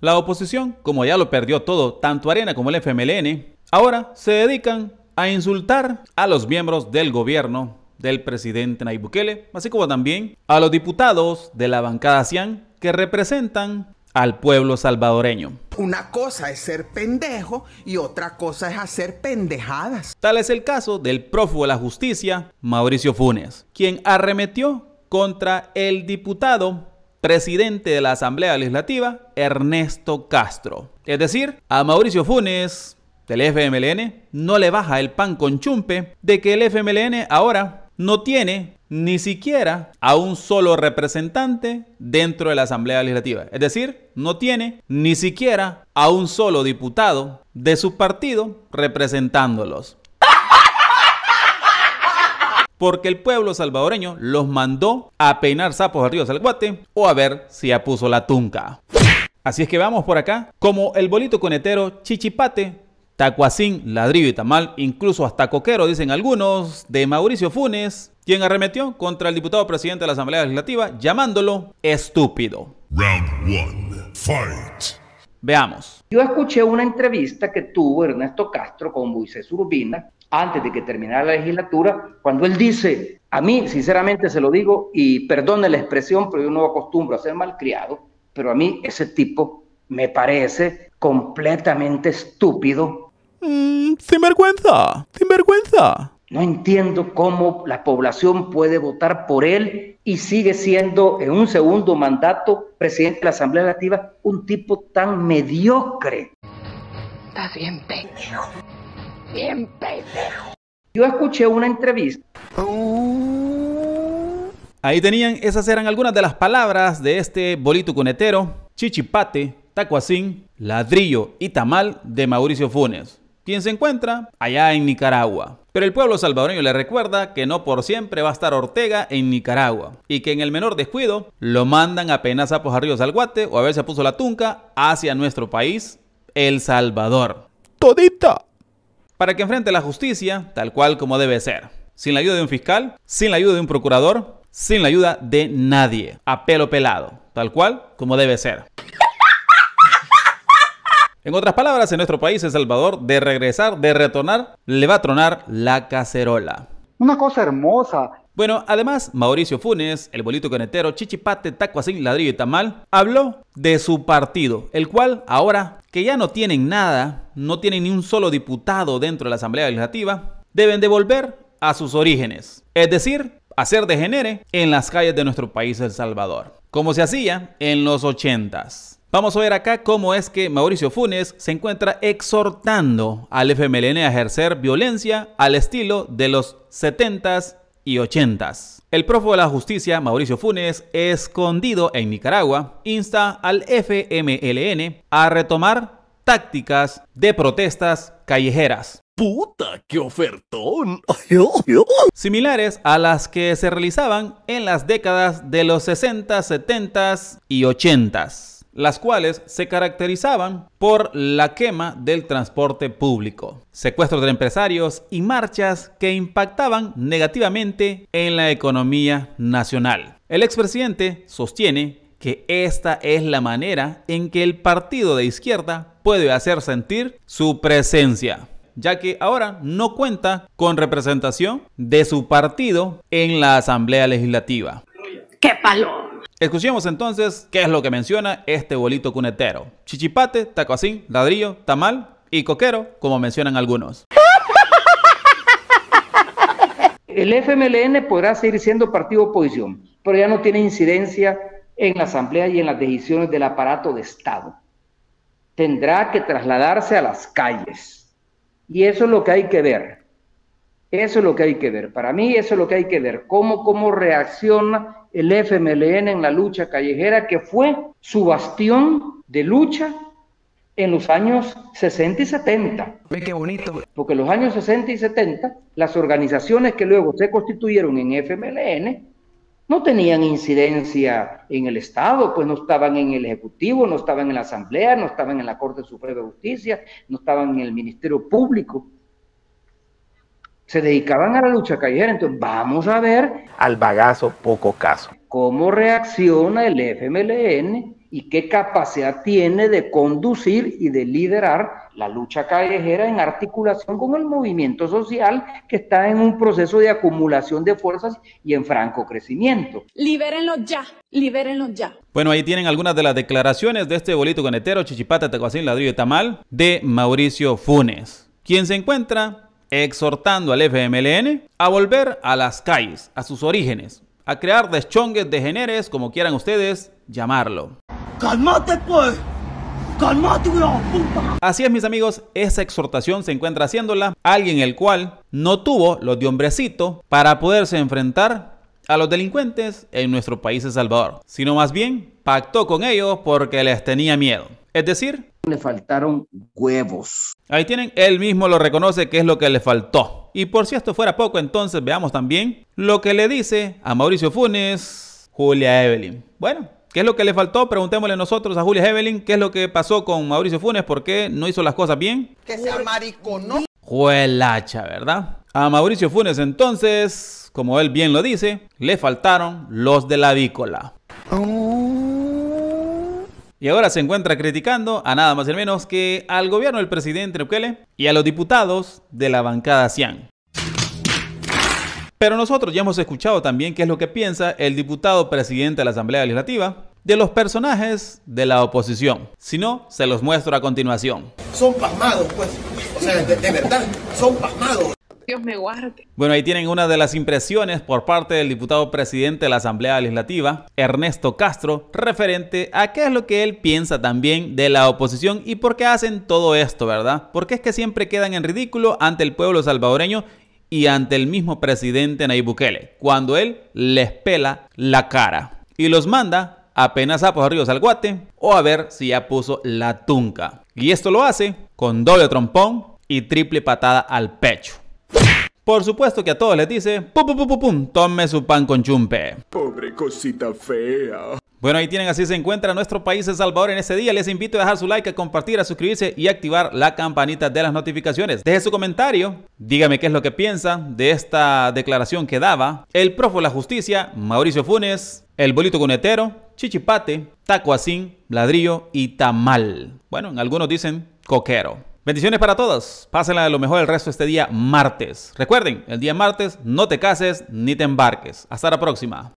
La oposición, como ya lo perdió todo, tanto Arena como el FMLN, ahora se dedican a insultar a los miembros del gobierno del presidente Nayib Bukele, así como también a los diputados de la bancada CIAN que representan al pueblo salvadoreño. Una cosa es ser pendejo y otra cosa es hacer pendejadas. Tal es el caso del prófugo de la justicia, Mauricio Funes, quien arremetió contra el diputado presidente de la Asamblea Legislativa, Ernesto Castro. Es decir, a Mauricio Funes del FMLN no le baja el pan con chumpe de que el FMLN ahora no tiene ni siquiera a un solo representante dentro de la Asamblea Legislativa. Es decir, no tiene ni siquiera a un solo diputado de su partido representándolos porque el pueblo salvadoreño los mandó a peinar sapos arriba río cuate o a ver si ya puso la tunca. Así es que vamos por acá, como el bolito conetero Chichipate, Tacuacín, Ladrillo y Tamal, incluso hasta Coquero, dicen algunos, de Mauricio Funes, quien arremetió contra el diputado presidente de la Asamblea Legislativa llamándolo estúpido. Round one, fight. Veamos. Yo escuché una entrevista que tuvo Ernesto Castro con Moisés Urbina antes de que terminara la legislatura, cuando él dice, a mí sinceramente se lo digo y perdone la expresión, pero yo no acostumbro a ser malcriado, pero a mí ese tipo me parece completamente estúpido. Mm, sin vergüenza, sin vergüenza. No entiendo cómo la población puede votar por él y sigue siendo en un segundo mandato presidente de la Asamblea Legislativa un tipo tan mediocre. Estás bien pendejo. Bien pendejo. Yo escuché una entrevista. Ahí tenían, esas eran algunas de las palabras de este bolito cunetero, chichipate, tacuacín, ladrillo y tamal de Mauricio Funes quien se encuentra allá en Nicaragua. Pero el pueblo salvadoreño le recuerda que no por siempre va a estar Ortega en Nicaragua y que en el menor descuido lo mandan apenas a ríos al guate o a ver si puso la tunca hacia nuestro país, El Salvador. Todita. Para que enfrente la justicia tal cual como debe ser. Sin la ayuda de un fiscal, sin la ayuda de un procurador, sin la ayuda de nadie. A pelo pelado, tal cual como debe ser. En otras palabras, en nuestro país, El Salvador, de regresar, de retornar, le va a tronar la cacerola. Una cosa hermosa. Bueno, además, Mauricio Funes, el bolito canetero, chichipate, taco así, ladrillo y tamal, habló de su partido, el cual ahora que ya no tienen nada, no tienen ni un solo diputado dentro de la Asamblea Legislativa, deben devolver a sus orígenes, es decir, hacer genere en las calles de nuestro país, El Salvador, como se hacía en los ochentas. Vamos a ver acá cómo es que Mauricio Funes se encuentra exhortando al FMLN a ejercer violencia al estilo de los 70s y 80s. El prófugo de la justicia, Mauricio Funes, escondido en Nicaragua, insta al FMLN a retomar tácticas de protestas callejeras. ¡Puta, qué ofertón! Oh, Similares a las que se realizaban en las décadas de los 60, 70 y 80s las cuales se caracterizaban por la quema del transporte público, secuestros de empresarios y marchas que impactaban negativamente en la economía nacional. El expresidente sostiene que esta es la manera en que el partido de izquierda puede hacer sentir su presencia, ya que ahora no cuenta con representación de su partido en la Asamblea Legislativa. ¡Qué palo! Escuchemos entonces qué es lo que menciona este bolito cunetero. Chichipate, tacoacín, ladrillo, tamal y coquero, como mencionan algunos. El FMLN podrá seguir siendo partido oposición, pero ya no tiene incidencia en la Asamblea y en las decisiones del aparato de Estado. Tendrá que trasladarse a las calles. Y eso es lo que hay que ver. Eso es lo que hay que ver. Para mí eso es lo que hay que ver. Cómo, cómo reacciona el FMLN en la lucha callejera, que fue su bastión de lucha en los años 60 y 70. qué bonito. Porque en los años 60 y 70, las organizaciones que luego se constituyeron en FMLN no tenían incidencia en el Estado, pues no estaban en el Ejecutivo, no estaban en la Asamblea, no estaban en la Corte Suprema de Justicia, no estaban en el Ministerio Público se dedicaban a la lucha callejera. Entonces, vamos a ver. Al bagazo, poco caso. ¿Cómo reacciona el FMLN y qué capacidad tiene de conducir y de liderar la lucha callejera en articulación con el movimiento social que está en un proceso de acumulación de fuerzas y en franco crecimiento. Libérenlo ya, libérenlo ya. Bueno, ahí tienen algunas de las declaraciones de este bolito conetero, Chichipata, Tacuacín, Ladrillo y Tamal, de Mauricio Funes, quien se encuentra exhortando al FMLN a volver a las calles, a sus orígenes, a crear deschongues de generes, como quieran ustedes llamarlo. Cálmate pues! puta! Así es, mis amigos, esa exhortación se encuentra haciéndola alguien el cual no tuvo los de hombrecito para poderse enfrentar a los delincuentes en nuestro país de Salvador, sino más bien pactó con ellos porque les tenía miedo. Es decir, le faltaron huevos. Ahí tienen, él mismo lo reconoce que es lo que le faltó. Y por si esto fuera poco, entonces veamos también lo que le dice a Mauricio Funes Julia Evelyn. Bueno, ¿qué es lo que le faltó? Preguntémosle nosotros a Julia Evelyn qué es lo que pasó con Mauricio Funes, por qué no hizo las cosas bien. Que sea amariconó. Juelacha, ¿verdad? A Mauricio Funes entonces, como él bien lo dice, le faltaron los de la vícola. Y ahora se encuentra criticando a nada más y menos que al gobierno del presidente Bukele y a los diputados de la bancada Cian. Pero nosotros ya hemos escuchado también qué es lo que piensa el diputado presidente de la Asamblea Legislativa de los personajes de la oposición. Si no, se los muestro a continuación. Son pasmados, pues. O sea, de verdad, son pasmados me guarde. Bueno, ahí tienen una de las impresiones por parte del diputado presidente de la Asamblea Legislativa, Ernesto Castro, referente a qué es lo que él piensa también de la oposición y por qué hacen todo esto, ¿verdad? Porque es que siempre quedan en ridículo ante el pueblo salvadoreño y ante el mismo presidente Nayib Bukele, cuando él les pela la cara y los manda apenas a por ríos al guate o a ver si ya puso la tunca. Y esto lo hace con doble trompón y triple patada al pecho. Por supuesto que a todos les dice, pum pum pum pum pum, tome su pan con chumpe. Pobre cosita fea. Bueno, ahí tienen, así se encuentra nuestro país El Salvador en este día. Les invito a dejar su like, a compartir, a suscribirse y activar la campanita de las notificaciones. Deje su comentario, dígame qué es lo que piensa de esta declaración que daba el profe de la justicia, Mauricio Funes, el bolito cunetero, chichipate, asín, ladrillo y tamal. Bueno, algunos dicen coquero. Bendiciones para todas. Pásenla de lo mejor el resto de este día martes. Recuerden, el día martes no te cases ni te embarques. Hasta la próxima.